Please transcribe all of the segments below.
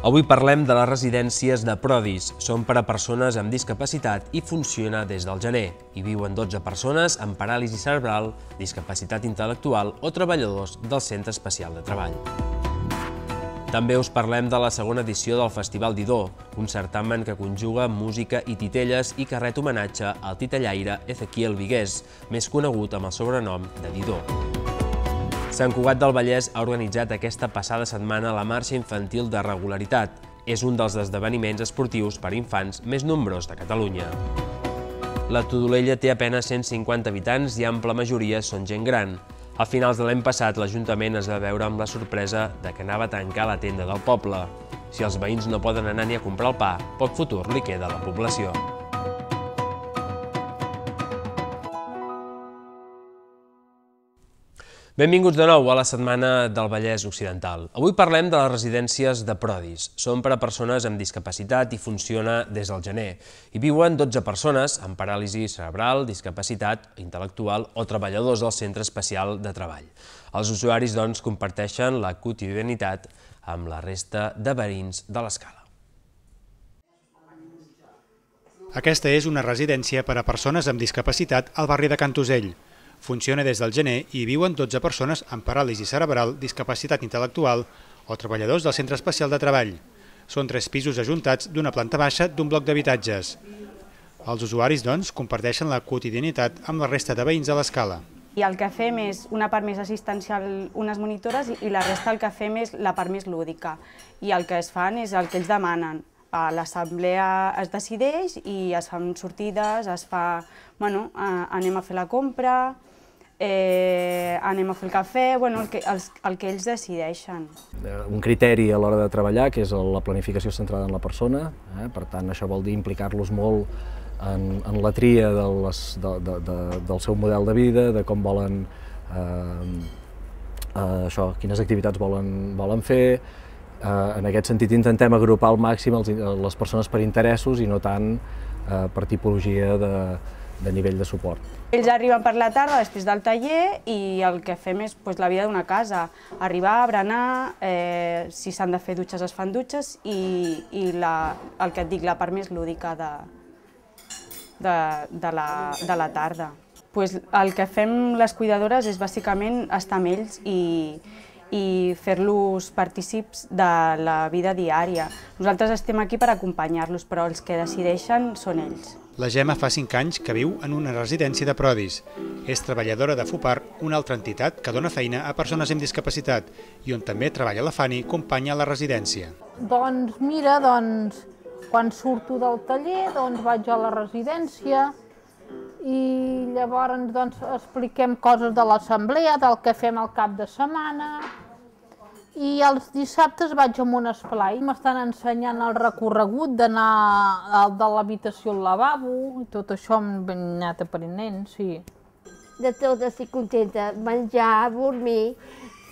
Avui parlem de les residències de Prodis. Són per a persones amb discapacitat i funciona des del gener. Hi viuen 12 persones amb paràlisi cerebral, discapacitat intel·lectual o treballadors del Centre Especial de Treball. També us parlem de la segona edició del Festival Didó, un certamen que conjuga música i titelles i que ret homenatge al titellaire Ezequiel Vigués, més conegut amb el sobrenom de Didó. Sant Cugat del Vallès ha organitzat aquesta passada setmana la Marxa Infantil de Regularitat. És un dels esdeveniments esportius per infants més nombrós de Catalunya. La Todolella té apenas 150 habitants i ampla majoria són gent gran. A finals de l'any passat, l'Ajuntament es va veure amb la sorpresa de que anava a tancar la tenda del poble. Si els veïns no poden anar ni a comprar el pa, poc futur li queda a la població. Benvinguts de nou a la Setmana del Vallès Occidental. Avui parlem de les residències de prodis. Són per a persones amb discapacitat i funciona des del gener. Hi viuen 12 persones amb paràlisi cerebral, discapacitat intel·lectual o treballadors del Centre Especial de Treball. Els usuaris, doncs, comparteixen la quotidianitat amb la resta de verins de l'escala. Aquesta és una residència per a persones amb discapacitat al barri de Cantusell. Funciona des del gener i viuen 12 persones amb paràlisi cerebral, discapacitat intel·lectual o treballadors del Centre Especial de Treball. Són tres pisos ajuntats d'una planta baixa d'un bloc d'habitatges. Els usuaris, doncs, comparteixen la quotidianitat amb la resta de veïns de l'escala. I el que fem és una part més assistencial, unes monitores, i la resta el que fem és la part més lúdica. I el que es fan és el que ells demanen a l'assemblea es decideix i es fan sortides, es fa, bueno, eh, anem a fer la compra, eh, anem a fer el cafè, bueno, el, que, els, el que ells decideixen. Eh, un criteri a l'hora de treballar, que és la planificació centrada en la persona, eh? per tant, això vol dir implicar-los molt en, en la tria de les, de, de, de, del seu model de vida, de com volen eh, eh, això, quines activitats volen, volen fer, eh, en aquest sentit intentem agrupar al màxim els, les persones per interessos i no tant eh, per tipologia de, de nivell de suport. Ells arriben per la tarda després del taller i el que fem és pues, la vida d'una casa, arribar, berenar, eh, si s'han de fer dutxes es fan dutxes i, i la, el que et dic, la part més lúdica de, de, de, la, de la tarda. Pues el que fem les cuidadores és bàsicament estar amb ells i, i fer-los partícips de la vida diària. Nosaltres estem aquí per acompanyar-los, però els que decideixen són ells. La Gemma fa 5 anys que viu en una residència de prodis. És treballadora de FUPAR, una altra entitat que dona feina a persones amb discapacitat i on també treballa la Fanny, companya a la residència. Doncs mira, doncs, quan surto del taller doncs vaig a la residència, i llavors doncs, expliquem coses de l'assemblea, del que fem al cap de setmana. I els dissabtes vaig a un esplai, m'estan ensenyant el recorregut d'anar de l'habitació al lavabo i tot això hem anat aprenent, sí. De tot estic contenta, menjar, dormir,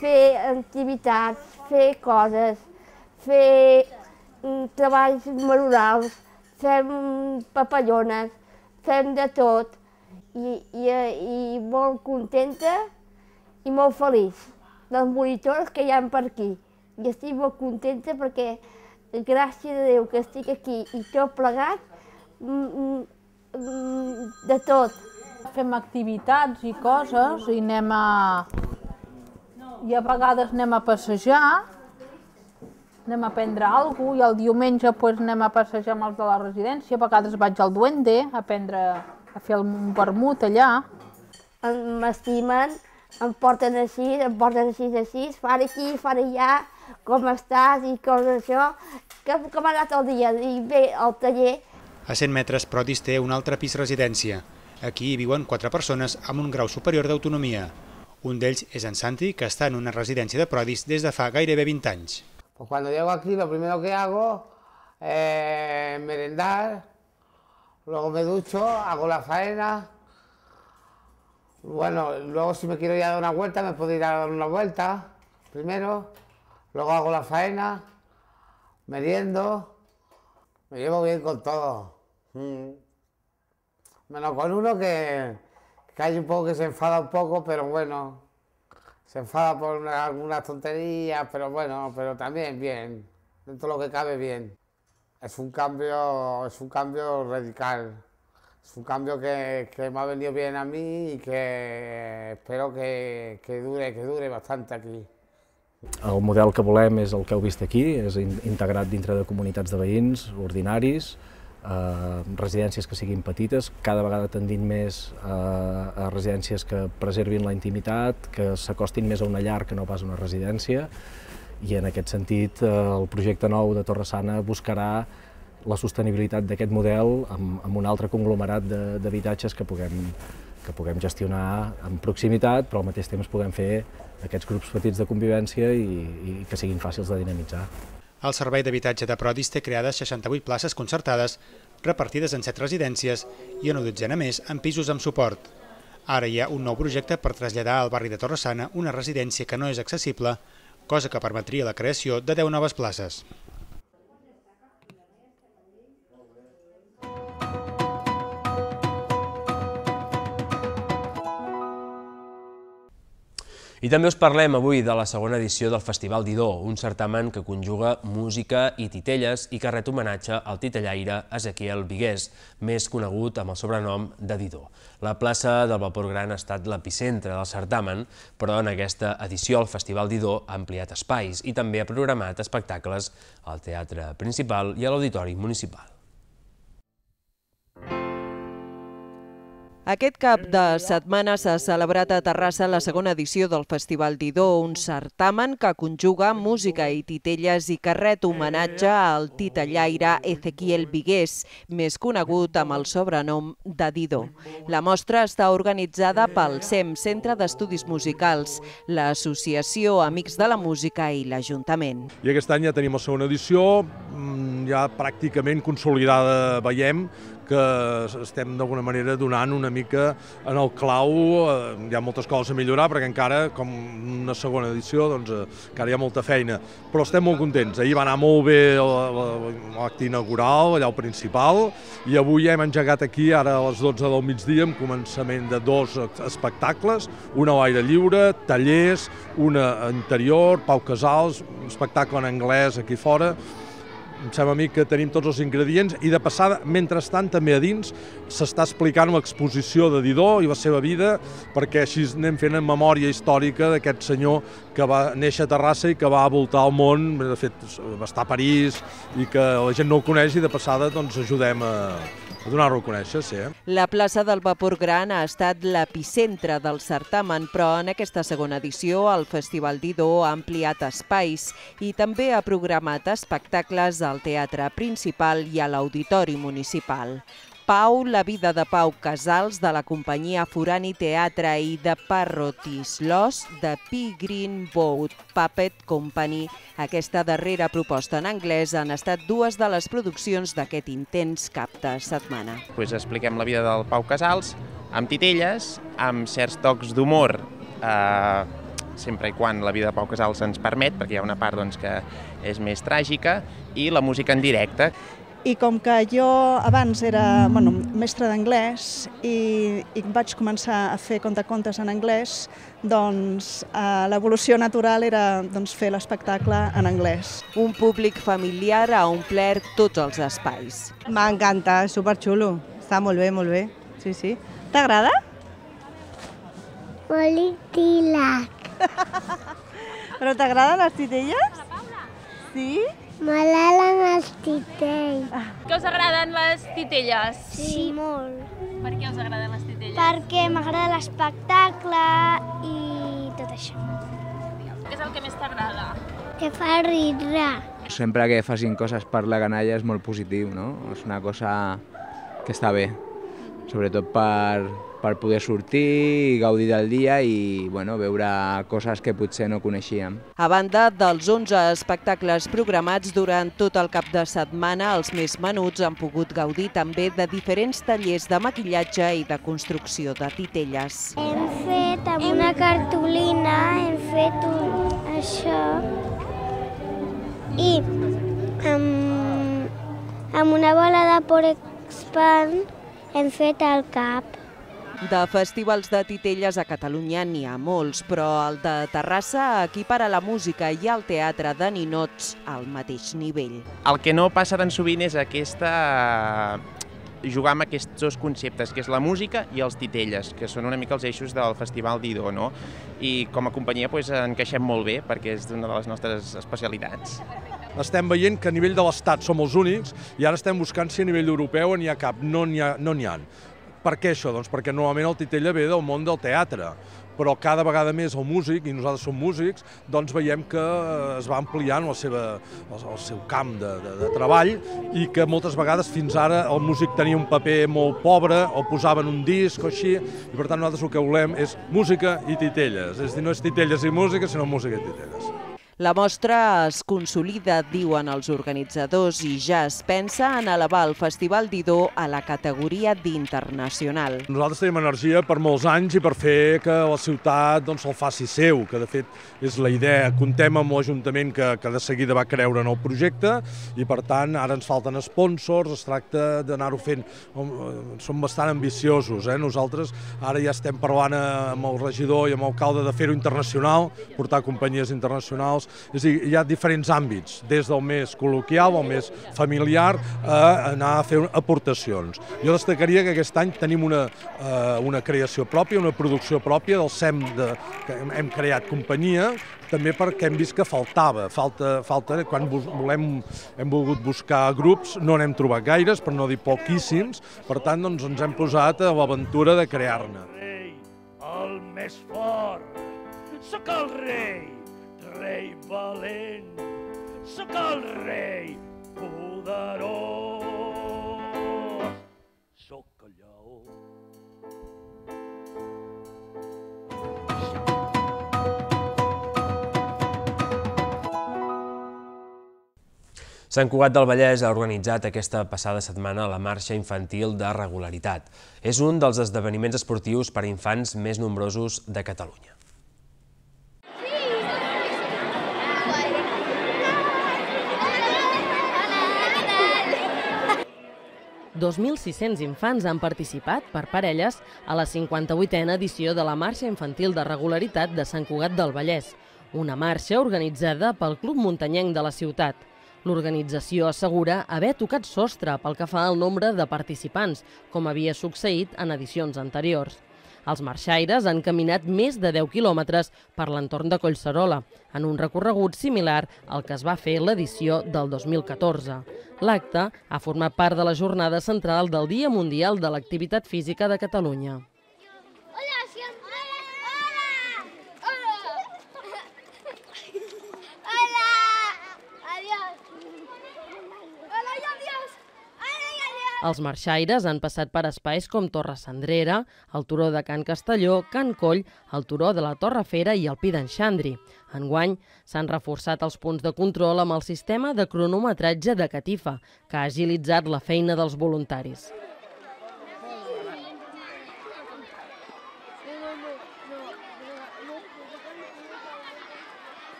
fer activitats, fer coses, fer mm, treballs manuals, fem mm, papallones, fem de tot, i, i, i molt contenta i molt feliç dels monitors que hi ha per aquí. I estic molt contenta perquè gràcies a Déu que estic aquí i tot plegat de tot. Fem activitats i coses i anem a... i a vegades anem a passejar, anem a prendre alguna cosa i el diumenge pues, doncs, anem a passejar amb els de la residència, a vegades vaig al Duende a prendre a fer un vermut allà. M'estimen, em porten així, em porten així, així, far aquí, far allà, com estàs i com això, que, com ha anat el dia, i bé, al taller. A 100 metres, Prodis té un altre pis residència. Aquí hi viuen quatre persones amb un grau superior d'autonomia. Un d'ells és en Santi, que està en una residència de Prodis des de fa gairebé 20 anys. Pues cuando llego aquí, lo primero que hago es eh, merendar, luego me ducho, hago la faena. Bueno, luego si me quiero ir a dar una vuelta, me puedo ir a dar una vuelta primero. Luego hago la faena, meriendo. Me llevo bien con todo. Mm. Menos con uno que, hay un poco que se enfada un poco, pero bueno. Se enfada por algunas tonterías, pero bueno, pero también bien. Dentro lo que cabe bien. es un cambio, es un cambio radical. Es un cambio que, que me ha venido bien a mí y que espero que, que dure, que dure bastante aquí. El model que volem és el que heu vist aquí, és integrat dintre de comunitats de veïns, ordinaris, eh, residències que siguin petites, cada vegada tendint més eh, a residències que preservin la intimitat, que s'acostin més a una llar que no pas a una residència, i en aquest sentit eh, el projecte nou de Torre Sana buscarà la sostenibilitat d'aquest model amb, amb un altre conglomerat d'habitatges que, puguem, que puguem gestionar amb proximitat, però al mateix temps puguem fer aquests grups petits de convivència i, i que siguin fàcils de dinamitzar. El Servei d'Habitatge de Prodis té creades 68 places concertades, repartides en 7 residències i una dotzena més en pisos amb suport. Ara hi ha un nou projecte per traslladar al barri de Torresana una residència que no és accessible cosa que permetria la creació de 10 noves places. I també us parlem avui de la segona edició del Festival Didó, un certamen que conjuga música i titelles i que ret homenatge al titellaire Ezequiel Vigués, més conegut amb el sobrenom de Didó. La plaça del Vapor Gran ha estat l'epicentre del certamen, però en aquesta edició el Festival Didó ha ampliat espais i també ha programat espectacles al Teatre Principal i a l'Auditori Municipal. Aquest cap de mm. setmana s'ha celebrat a Terrassa la segona edició del Festival Didó, un certamen que conjuga música i titelles i que ret homenatge mm. al titellaire Ezequiel Vigués, més conegut amb el sobrenom de Didó. La mostra està organitzada pel SEM, Centre d'Estudis Musicals, l'Associació Amics de la Música i l'Ajuntament. I aquest any ja tenim la segona edició, mm, ja pràcticament consolidada veiem que estem d'alguna manera donant una mica en el clau, eh, hi ha moltes coses a millorar perquè encara, com una segona edició, doncs eh, encara hi ha molta feina, però estem molt contents. Ahir va anar molt bé l'acte inaugural, allà el principal, i avui hem engegat aquí, ara a les 12 del migdia, amb començament de dos espectacles, una a l'aire lliure, tallers, una interior, Pau Casals, espectacle en anglès aquí fora, em sembla a mi que tenim tots els ingredients i de passada, mentrestant, també a dins s'està explicant l'exposició de Didó i la seva vida, perquè així anem fent en memòria històrica d'aquest senyor que va néixer a Terrassa i que va voltar el món, de fet va estar a París i que la gent no el coneix i de passada doncs ajudem a, donar-ho a conèixer, sí. Eh? La plaça del Vapor Gran ha estat l'epicentre del certamen, però en aquesta segona edició el Festival Didó ha ampliat espais i també ha programat espectacles al teatre principal i a l'auditori municipal. Pau, la vida de Pau Casals, de la companyia Forani Teatre i de Parrotis Los, de P. Green Boat Puppet Company. Aquesta darrera proposta en anglès han estat dues de les produccions d'aquest intens cap de setmana. Pues expliquem la vida del Pau Casals amb titelles, amb certs tocs d'humor eh, sempre i quan la vida de Pau Casals ens permet, perquè hi ha una part doncs, que és més tràgica, i la música en directe. I com que jo abans era bueno, mestre d'anglès i, i vaig començar a fer contacontes en anglès, doncs eh, l'evolució natural era doncs, fer l'espectacle en anglès. Un públic familiar ha omplert tots els espais. M'encanta, és superxulo. Està molt bé, molt bé. Sí, sí. T'agrada? Molt Però t'agraden les titelles? Sí? M'agraden els titells. Ah. Que us agraden les titelles? Sí, sí, molt. Per què us agraden les titelles? Perquè m'agrada l'espectacle i tot això. Què és el que més t'agrada? Que fa riure. Sempre que facin coses per la canalla és molt positiu, no? És una cosa que està bé, sobretot per, per poder sortir i gaudir del dia i bueno, veure coses que potser no coneixíem. A banda dels 11 espectacles programats durant tot el cap de setmana, els més menuts han pogut gaudir també de diferents tallers de maquillatge i de construcció de titelles. Hem fet amb una cartolina, hem fet un, això i amb, amb una bola de porexpan hem fet el cap. De festivals de titelles a Catalunya n'hi ha molts, però el de Terrassa equipara la música i el teatre de ninots al mateix nivell. El que no passa tan sovint és aquesta eh, jugar amb aquests dos conceptes, que és la música i els titelles, que són una mica els eixos del Festival Dido, no? I com a companyia doncs, encaixem molt bé, perquè és una de les nostres especialitats. Estem veient que a nivell de l'Estat som els únics i ara estem buscant si a nivell europeu n'hi ha cap. No n'hi ha, no n'hi ha. Per què això? Doncs perquè normalment el Titella ve del món del teatre, però cada vegada més el músic, i nosaltres som músics, doncs veiem que es va ampliant la seva, el, el seu camp de, de, de treball i que moltes vegades fins ara el músic tenia un paper molt pobre o posaven un disc o així, i per tant nosaltres el que volem és música i titelles, és a dir, no és titelles i música, sinó música i titelles. La mostra es consolida, diuen els organitzadors, i ja es pensa en elevar el Festival Didó a la categoria d'internacional. Nosaltres tenim energia per molts anys i per fer que la ciutat doncs, el faci seu, que de fet és la idea. Contem amb l'Ajuntament que, que de seguida va creure en el projecte i per tant ara ens falten sponsors, es tracta d'anar-ho fent. Eh, som bastant ambiciosos, eh? nosaltres ara ja estem parlant eh, amb el regidor i amb l'alcalde de fer-ho internacional, portar companyies internacionals, és a dir, hi ha diferents àmbits, des del més col·loquial, el més familiar, a anar a fer aportacions. Jo destacaria que aquest any tenim una, eh, una creació pròpia, una producció pròpia del SEM, de, que hem creat companyia, també perquè hem vist que faltava, falta, falta quan volem, hem volgut buscar grups, no n'hem trobat gaires, per no dir poquíssims, per tant doncs, ens hem posat a l'aventura de crear-ne. El més fort, sóc el rei! rei valent, sóc el rei poderós. Sóc el lleó. Sant Cugat del Vallès ha organitzat aquesta passada setmana la marxa infantil de regularitat. És un dels esdeveniments esportius per a infants més nombrosos de Catalunya. 2.600 infants han participat, per parelles, a la 58a edició de la Marxa Infantil de Regularitat de Sant Cugat del Vallès, una marxa organitzada pel Club Muntanyenc de la ciutat. L'organització assegura haver tocat sostre pel que fa al nombre de participants, com havia succeït en edicions anteriors. Els marxaires han caminat més de 10 quilòmetres per l'entorn de Collserola, en un recorregut similar al que es va fer l'edició del 2014. L'acte ha format part de la jornada central del Dia Mundial de l'Activitat Física de Catalunya. Els marxaires han passat per espais com Torre Sandrera, el turó de Can Castelló, Can Coll, el turó de la Torre Fera i el Pi d'en Xandri. Enguany s'han reforçat els punts de control amb el sistema de cronometratge de catifa, que ha agilitzat la feina dels voluntaris.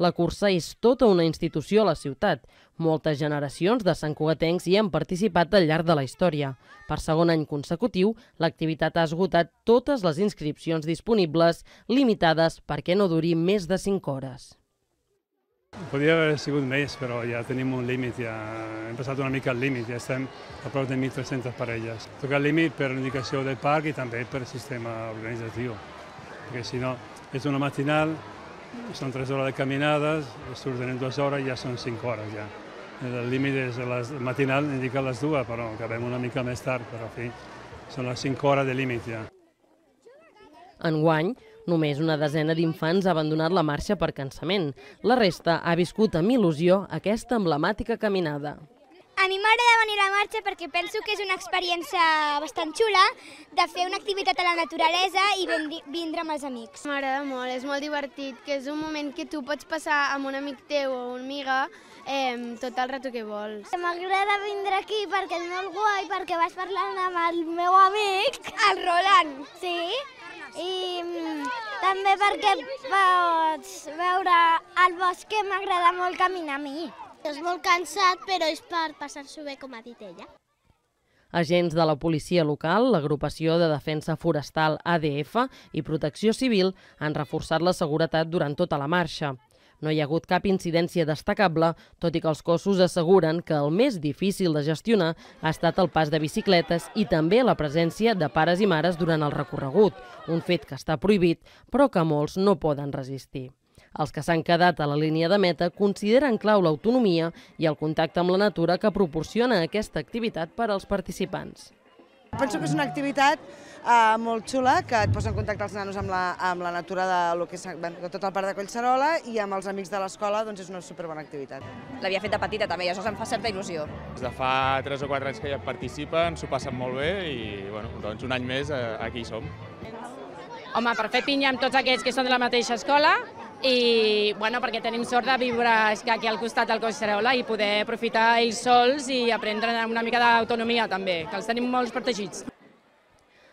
La cursa és tota una institució a la ciutat. Moltes generacions de Cugatencs hi han participat al llarg de la història. Per segon any consecutiu, l'activitat ha esgotat totes les inscripcions disponibles, limitades perquè no duri més de 5 hores. Podria haver sigut més, però ja tenim un límit, ja hem passat una mica el límit, ja estem a prop de 1.300 parelles. Toca el límit per l'indicació del parc i també per el sistema organitzatiu, perquè si no és una matinal són 3 hores de caminades, surten en 2 hores i ja són 5 hores ja. El límit és les, matinal, indica les dues, però acabem una mica més tard, però en fi, són les 5 hores de límit ja. Enguany, només una desena d'infants ha abandonat la marxa per cansament. La resta ha viscut amb il·lusió aquesta emblemàtica caminada. A mi m'agrada venir a la marxa perquè penso que és una experiència bastant xula de fer una activitat a la naturalesa i vindre amb els amics. M'agrada molt, és molt divertit, que és un moment que tu pots passar amb un amic teu o una amiga eh, tot el rato que vols. M'agrada vindre aquí perquè és molt guai, perquè vaig parlant amb el meu amic, el Roland. Sí, i mm, també perquè pots veure el bosc que m'agrada molt caminar a mi. És molt cansat, però és per passar-s'ho bé, com ha dit ella. Agents de la policia local, l'agrupació de defensa forestal ADF i Protecció Civil han reforçat la seguretat durant tota la marxa. No hi ha hagut cap incidència destacable, tot i que els cossos asseguren que el més difícil de gestionar ha estat el pas de bicicletes i també la presència de pares i mares durant el recorregut, un fet que està prohibit però que molts no poden resistir. Els que s'han quedat a la línia de meta consideren clau l'autonomia i el contacte amb la natura que proporciona aquesta activitat per als participants. Penso que és una activitat eh, molt xula, que et posa en contacte els nanos amb la, amb la natura de, lo que és, bueno, de tot el parc de Collserola i amb els amics de l'escola doncs és una superbona activitat. L'havia fet de petita també i això em fa certa il·lusió. Des de fa 3 o 4 anys que ja participen, s'ho passen molt bé i bueno, doncs un any més eh, aquí som. Home, per fer pinya amb tots aquells que són de la mateixa escola, i bueno, perquè tenim sort de viure aquí al costat del Collserola i poder aprofitar ells sols i aprendre una mica d'autonomia també, que els tenim molts protegits.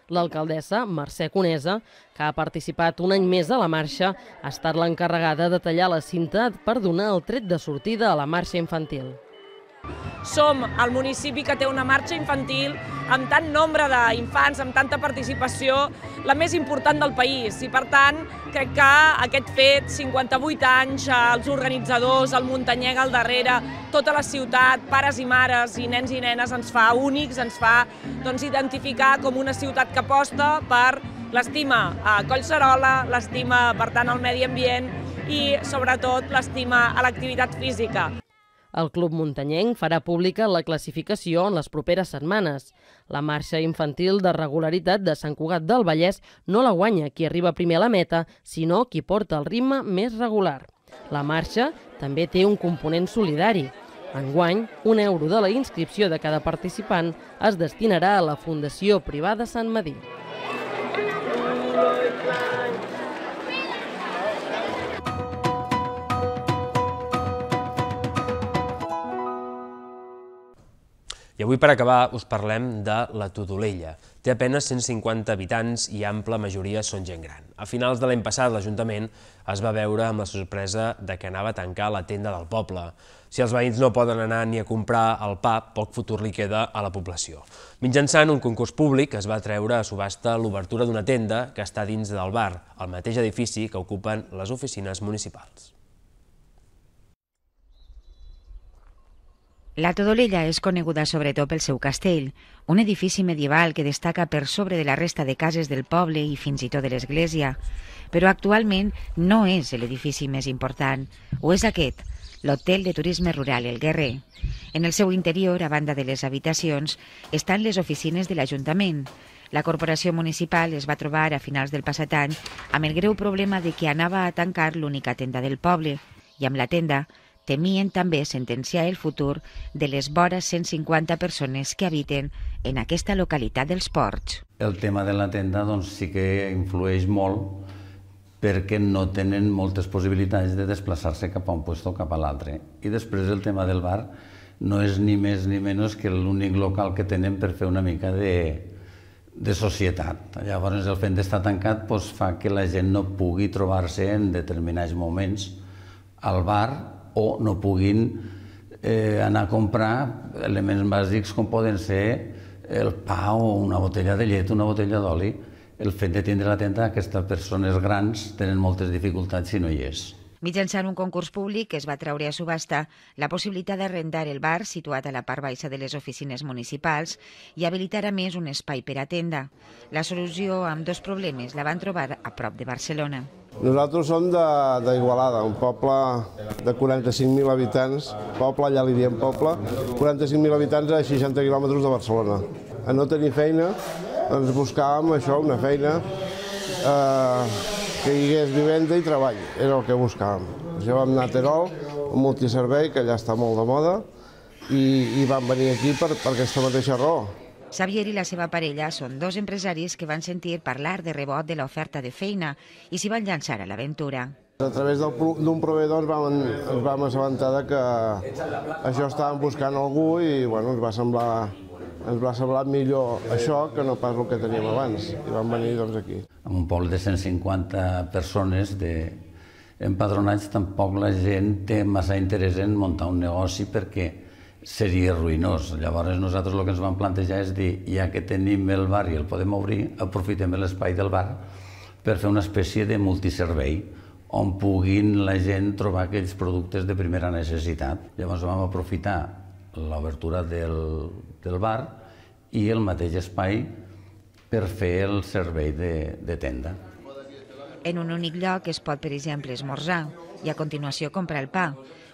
L'alcaldessa, Mercè Conesa, que ha participat un any més a la marxa, ha estat l'encarregada de tallar la cinta per donar el tret de sortida a la marxa infantil. Som el municipi que té una marxa infantil amb tant nombre d'infants, amb tanta participació, la més important del país. I per tant, crec que aquest fet, 58 anys, els organitzadors, el Montanyega al darrere, tota la ciutat, pares i mares i nens i nenes, ens fa únics, ens fa doncs, identificar com una ciutat que aposta per l'estima a Collserola, l'estima, per tant, al medi ambient i, sobretot, l'estima a l'activitat física. El Club Muntanyenc farà pública la classificació en les properes setmanes. La marxa infantil de regularitat de Sant Cugat del Vallès no la guanya qui arriba primer a la meta, sinó qui porta el ritme més regular. La marxa també té un component solidari. Enguany, un euro de la inscripció de cada participant es destinarà a la Fundació Privada Sant Medí. I avui, per acabar, us parlem de la Tudolella. Té apenes 150 habitants i ampla majoria són gent gran. A finals de l'any passat, l'Ajuntament es va veure amb la sorpresa de que anava a tancar la tenda del poble. Si els veïns no poden anar ni a comprar el pa, poc futur li queda a la població. Mitjançant un concurs públic es va treure a subhasta l'obertura d'una tenda que està dins del bar, el mateix edifici que ocupen les oficines municipals. La Todolella és coneguda sobretot pel seu castell, un edifici medieval que destaca per sobre de la resta de cases del poble i fins i tot de l'església. Però actualment no és l'edifici més important, o és aquest, l'hotel de turisme rural El Guerrer. En el seu interior, a banda de les habitacions, estan les oficines de l'Ajuntament. La corporació municipal es va trobar a finals del passat any amb el greu problema de que anava a tancar l'única tenda del poble, i amb la tenda temien també sentenciar el futur de les vores 150 persones que habiten en aquesta localitat dels ports. El tema de la tenda doncs, sí que influeix molt perquè no tenen moltes possibilitats de desplaçar-se cap a un lloc o cap a l'altre. I després el tema del bar no és ni més ni menys que l'únic local que tenen per fer una mica de, de societat. Llavors el fet d'estar tancat doncs, fa que la gent no pugui trobar-se en determinats moments al bar o no puguin eh, anar a comprar elements bàsics com poden ser el pa o una botella de llet, una botella d'oli. El fet de tindre la tenda, aquestes persones grans tenen moltes dificultats si no hi és. Mitjançant un concurs públic es va treure a subhasta la possibilitat d'arrendar el bar situat a la part baixa de les oficines municipals i habilitar a més un espai per a tenda. La solució amb dos problemes la van trobar a prop de Barcelona. Nosaltres som d'Igualada, un poble de 45.000 habitants, poble, ja li diem poble, 45.000 habitants a 60 quilòmetres de Barcelona. A no tenir feina, doncs buscàvem això, una feina eh, que hi hagués vivenda i treball, era el que buscàvem. Doncs jo vam anar a Terol, un multiservei que allà està molt de moda, i, i vam venir aquí per, per aquesta mateixa raó, Xavier i la seva parella són dos empresaris que van sentir parlar de rebot de l'oferta de feina i s'hi van llançar a l'aventura. A través d'un proveïdor ens vam, ens vam assabentar que això estàvem buscant algú i bueno, ens va semblar ens va semblar millor això que no pas el que teníem abans. I vam venir doncs, aquí. En un poble de 150 persones de empadronats tampoc la gent té massa interès en muntar un negoci perquè seria ruïnós. Llavors nosaltres el que ens vam plantejar és dir, ja que tenim el bar i el podem obrir, aprofitem l'espai del bar per fer una espècie de multiservei on puguin la gent trobar aquells productes de primera necessitat. Llavors vam aprofitar l'obertura del, del bar i el mateix espai per fer el servei de, de tenda. En un únic lloc es pot, per exemple, esmorzar i a continuació comprar el pa,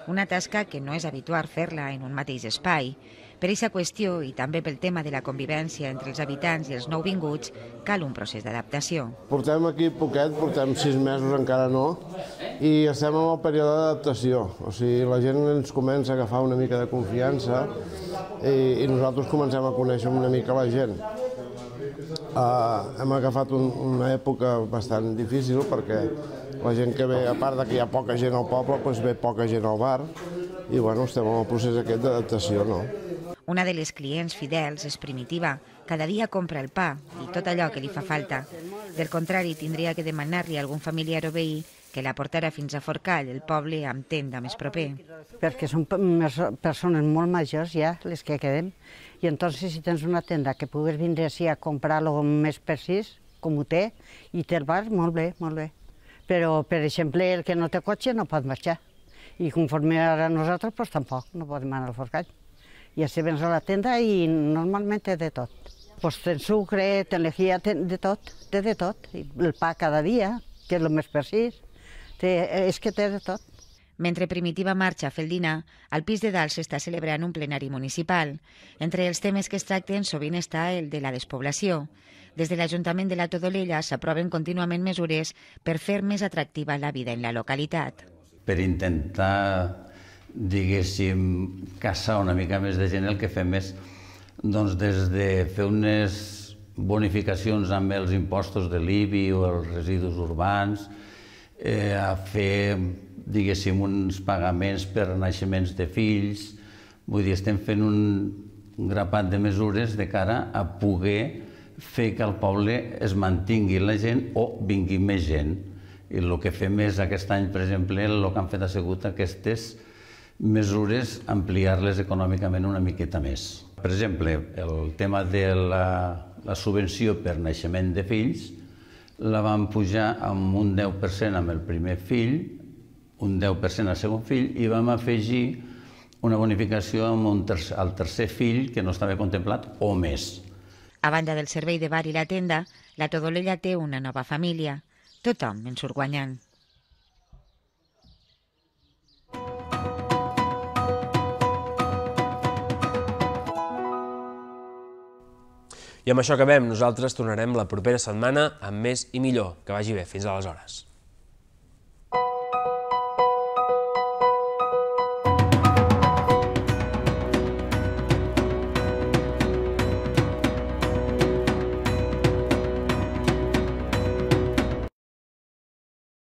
una tasca que no és habitual fer-la en un mateix espai. Per aquesta qüestió i també pel tema de la convivència entre els habitants i els nouvinguts, cal un procés d'adaptació. Portem aquí poquet, portem sis mesos encara no, i estem en el període d'adaptació. O sigui, la gent ens comença a agafar una mica de confiança i, i nosaltres comencem a conèixer una mica la gent. Uh, hem agafat un, una època bastant difícil perquè la gent que ve, a part de que hi ha poca gent al poble, doncs ve poca gent al bar i bueno, estem en el procés aquest d'adaptació, no? Una de les clients fidels és primitiva. Cada dia compra el pa i tot allò que li fa falta. Del contrari, tindria que demanar-li a algun familiar o veí que la portara fins a Forcall, el poble amb tenda més proper. Perquè són persones molt majors ja, les que quedem, i entonces si tens una tenda que puguis vindre així a comprar-lo més precís, com ho té, i el bar, molt bé, molt bé però, per exemple, el que no té cotxe no pot marxar. I conforme ara nosaltres, doncs tampoc, no podem anar al forcall. I així vens a la tenda i normalment té de tot. Pues ten sucre, ten lejía, ten de tot, té de tot. El pa cada dia, que és el més precís, té, és que té de tot. Mentre Primitiva marxa a fer el dinar, al pis de dalt s'està celebrant un plenari municipal. Entre els temes que es tracten sovint està el de la despoblació. Des de l'Ajuntament de la Todolella s'aproven contínuament mesures per fer més atractiva la vida en la localitat. Per intentar, diguéssim, caçar una mica més de gent, el que fem és doncs, des de fer unes bonificacions amb els impostos de l'IBI o els residus urbans, eh, a fer, diguéssim, uns pagaments per naixements de fills, vull dir, estem fent un grapat de mesures de cara a poder fer que el poble es mantingui la gent o vingui més gent. I el que fem és aquest any, per exemple, el que han fet ha sigut aquestes mesures ampliar-les econòmicament una miqueta més. Per exemple, el tema de la, la subvenció per naixement de fills la van pujar amb un 10% amb el primer fill, un 10% al segon fill i vam afegir una bonificació amb un ter al tercer fill que no estava contemplat o més. A banda del servei de bar i la tenda, la Todolella té una nova família. Tothom en surt guanyant. I amb això acabem. Nosaltres tornarem la propera setmana amb més i millor. Que vagi bé. Fins aleshores.